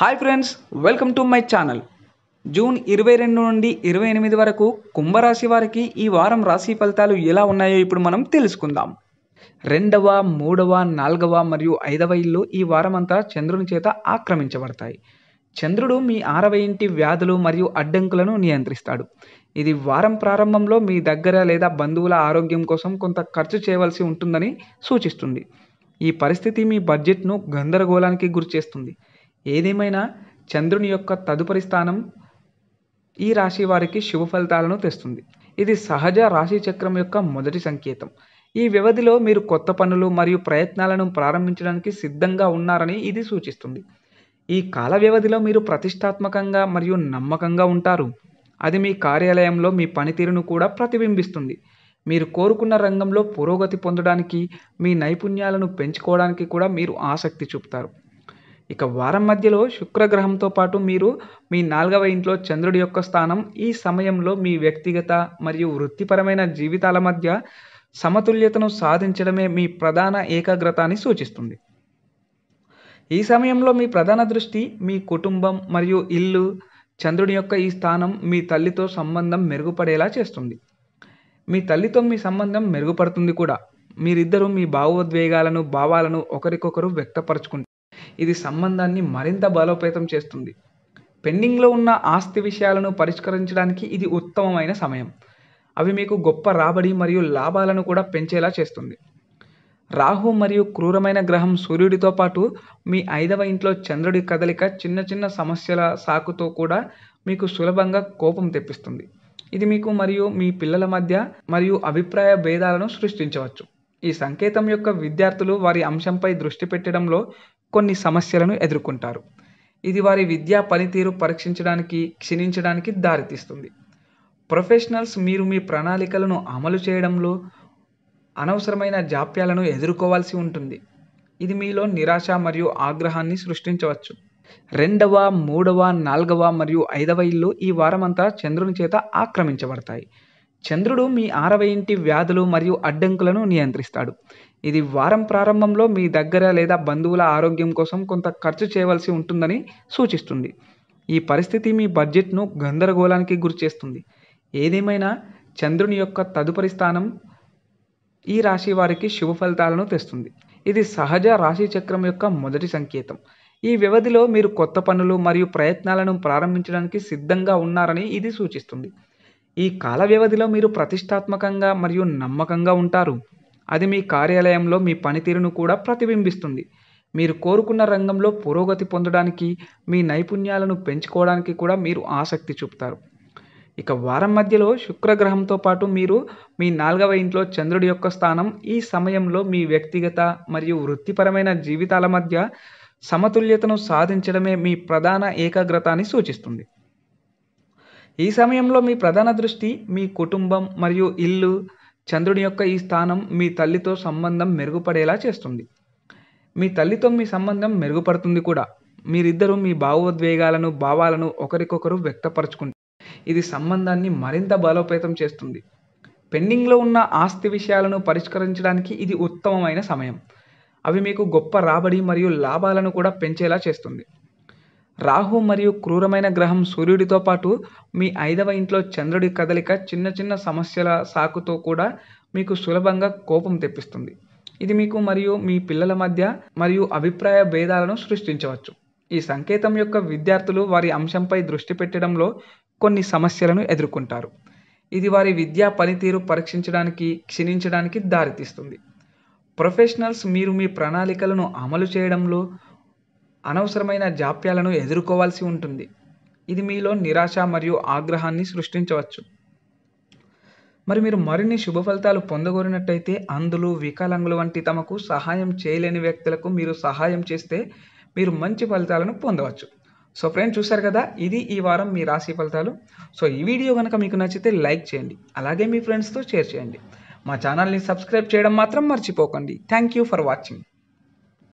hi friends welcome to my channel June ఇరవై రెండు నుండి ఇరవై ఎనిమిది వరకు కుంభరాశి వారికి ఈ వారం రాశి ఫలితాలు ఎలా ఉన్నాయో ఇప్పుడు మనం తెలుసుకుందాం రెండవ మూడవ నాలుగవ మరియు ఐదవ ఇల్లు ఈ వారం అంతా చంద్రుని చేత ఆక్రమించబడతాయి చంద్రుడు మీ ఆరవ ఇంటి వ్యాధులు మరియు అడ్డంకులను నియంత్రిస్తాడు ఇది వారం ప్రారంభంలో మీ దగ్గర లేదా బంధువుల ఆరోగ్యం కోసం కొంత ఖర్చు చేయవలసి ఉంటుందని సూచిస్తుంది ఈ పరిస్థితి మీ బడ్జెట్ను గందరగోళానికి గురిచేస్తుంది ఏదేమైనా చంద్రుని యొక్క తదుపరి స్థానం ఈ రాశి వారికి శుభ ఫలితాలను తెస్తుంది ఇది సహజ రాశి చక్రం యొక్క మొదటి సంకేతం ఈ వ్యవధిలో మీరు కొత్త పనులు మరియు ప్రయత్నాలను ప్రారంభించడానికి సిద్ధంగా ఉన్నారని ఇది సూచిస్తుంది ఈ కాల వ్యవధిలో మీరు ప్రతిష్టాత్మకంగా మరియు నమ్మకంగా ఉంటారు అది మీ కార్యాలయంలో మీ పనితీరును కూడా ప్రతిబింబిస్తుంది మీరు కోరుకున్న రంగంలో పురోగతి పొందడానికి మీ నైపుణ్యాలను పెంచుకోవడానికి కూడా మీరు ఆసక్తి చూపుతారు ఇక వారం మధ్యలో శుక్రగ్రహంతో పాటు మీరు మీ నాలుగవ ఇంట్లో చంద్రుడి యొక్క స్థానం ఈ సమయంలో మీ వ్యక్తిగత మరియు వృత్తిపరమైన జీవితాల మధ్య సమతుల్యతను సాధించడమే మీ ప్రధాన ఏకాగ్రతాన్ని సూచిస్తుంది ఈ సమయంలో మీ ప్రధాన దృష్టి మీ కుటుంబం మరియు ఇల్లు చంద్రుడి యొక్క ఈ స్థానం మీ తల్లితో సంబంధం మెరుగుపడేలా చేస్తుంది మీ తల్లితో మీ సంబంధం మెరుగుపడుతుంది కూడా మీరిద్దరూ మీ భావోద్వేగాలను భావాలను ఒకరికొకరు వ్యక్తపరచుకుంటారు ఇది సంబంధాన్ని మరింత బలోపేతం చేస్తుంది పెండింగ్లో ఉన్న ఆస్తి విషయాలను పరిష్కరించడానికి ఇది ఉత్తమమైన సమయం అవి మీకు గొప్ప రాబడి మరియు లాభాలను కూడా పెంచేలా చేస్తుంది రాహు మరియు క్రూరమైన గ్రహం సూర్యుడితో పాటు మీ ఐదవ ఇంట్లో చంద్రుడి కదలిక చిన్న చిన్న సమస్యల సాకుతో కూడా మీకు సులభంగా కోపం తెప్పిస్తుంది ఇది మీకు మరియు మీ పిల్లల మధ్య మరియు అభిప్రాయ భేదాలను సృష్టించవచ్చు ఈ సంకేతం యొక్క విద్యార్థులు వారి అంశంపై దృష్టి పెట్టడంలో కొన్ని సమస్యలను ఎదుర్కొంటారు ఇది వారి విద్యా పనితీరు పరీక్షించడానికి క్షీణించడానికి దారితీస్తుంది ప్రొఫెషనల్స్ మీరు మీ ప్రణాళికలను అమలు చేయడంలో అనవసరమైన జాప్యాలను ఎదుర్కోవాల్సి ఉంటుంది ఇది మీలో నిరాశ మరియు ఆగ్రహాన్ని సృష్టించవచ్చు రెండవ మూడవ నాలుగవ మరియు ఐదవ ఇల్లు ఈ వారమంతా చంద్రుని చేత ఆక్రమించబడతాయి చంద్రుడు మీ ఆరవ ఇంటి వ్యాధులు మరియు అడ్డంకులను నియంత్రిస్తాడు ఇది వారం ప్రారంభంలో మీ దగ్గర లేదా బంధువుల ఆరోగ్యం కోసం కొంత ఖర్చు చేయవలసి ఉంటుందని సూచిస్తుంది ఈ పరిస్థితి మీ బడ్జెట్ను గందరగోళానికి గురిచేస్తుంది ఏదేమైనా చంద్రుని యొక్క తదుపరి స్థానం ఈ రాశి వారికి శుభ ఫలితాలను తెస్తుంది ఇది సహజ రాశి చక్రం యొక్క మొదటి సంకేతం ఈ వ్యవధిలో మీరు కొత్త పనులు మరియు ప్రయత్నాలను ప్రారంభించడానికి సిద్ధంగా ఉన్నారని ఇది సూచిస్తుంది ఈ కాల వ్యవధిలో మీరు ప్రతిష్టాత్మకంగా మరియు నమ్మకంగా ఉంటారు అది మీ కార్యాలయంలో మీ పనితీరును కూడా ప్రతిబింబిస్తుంది మీరు కోరుకున్న రంగంలో పురోగతి పొందడానికి మీ నైపుణ్యాలను పెంచుకోవడానికి కూడా మీరు ఆసక్తి చూపుతారు ఇక వారం మధ్యలో శుక్రగ్రహంతో పాటు మీరు మీ నాలుగవ ఇంట్లో చంద్రుడి యొక్క స్థానం ఈ సమయంలో మీ వ్యక్తిగత మరియు వృత్తిపరమైన జీవితాల మధ్య సమతుల్యతను సాధించడమే మీ ప్రధాన ఏకాగ్రతాన్ని సూచిస్తుంది ఈ సమయంలో మీ ప్రధాన దృష్టి మీ కుటుంబం మరియు ఇల్లు చంద్రుడి యొక్క ఈ స్థానం మీ తల్లితో సంబంధం మెరుగుపడేలా చేస్తుంది మీ తల్లితో మీ సంబంధం మెరుగుపడుతుంది కూడా మీరిద్దరూ మీ భావోద్వేగాలను భావాలను ఒకరికొకరు వ్యక్తపరచుకుంటారు ఇది సంబంధాన్ని మరింత బలోపేతం చేస్తుంది పెండింగ్లో ఉన్న ఆస్తి విషయాలను పరిష్కరించడానికి ఇది ఉత్తమమైన సమయం అవి మీకు గొప్ప రాబడి మరియు లాభాలను కూడా పెంచేలా చేస్తుంది రాహు మరియు క్రూరమైన గ్రహం సూర్యుడితో పాటు మీ ఐదవ ఇంట్లో చంద్రుడి కదలిక చిన్న చిన్న సమస్యల సాకుతో కూడా మీకు సులభంగా కోపం తెప్పిస్తుంది ఇది మీకు మరియు మీ పిల్లల మధ్య మరియు అభిప్రాయ భేదాలను సృష్టించవచ్చు ఈ సంకేతం యొక్క విద్యార్థులు వారి అంశంపై దృష్టి పెట్టడంలో కొన్ని సమస్యలను ఎదుర్కొంటారు ఇది వారి విద్యా పనితీరు పరీక్షించడానికి క్షీణించడానికి దారితీస్తుంది ప్రొఫెషనల్స్ మీరు మీ ప్రణాళికలను అమలు చేయడంలో అనవసరమైన జాప్యాలను ఎదుర్కోవాల్సి ఉంటుంది ఇది మీలో నిరాశ మరియు ఆగ్రహాన్ని సృష్టించవచ్చు మరి మీరు మరిన్ని శుభ ఫలితాలు పొందగోరినట్టయితే అందులు వికలాంగులు వంటి తమకు సహాయం చేయలేని వ్యక్తులకు మీరు సహాయం చేస్తే మీరు మంచి ఫలితాలను పొందవచ్చు సో ఫ్రెండ్స్ చూశారు కదా ఇది ఈ వారం మీ రాశి ఫలితాలు సో ఈ వీడియో కనుక మీకు నచ్చితే లైక్ చేయండి అలాగే మీ ఫ్రెండ్స్తో షేర్ చేయండి మా ఛానల్ని సబ్స్క్రైబ్ చేయడం మాత్రం మర్చిపోకండి థ్యాంక్ యూ ఫర్ వాచింగ్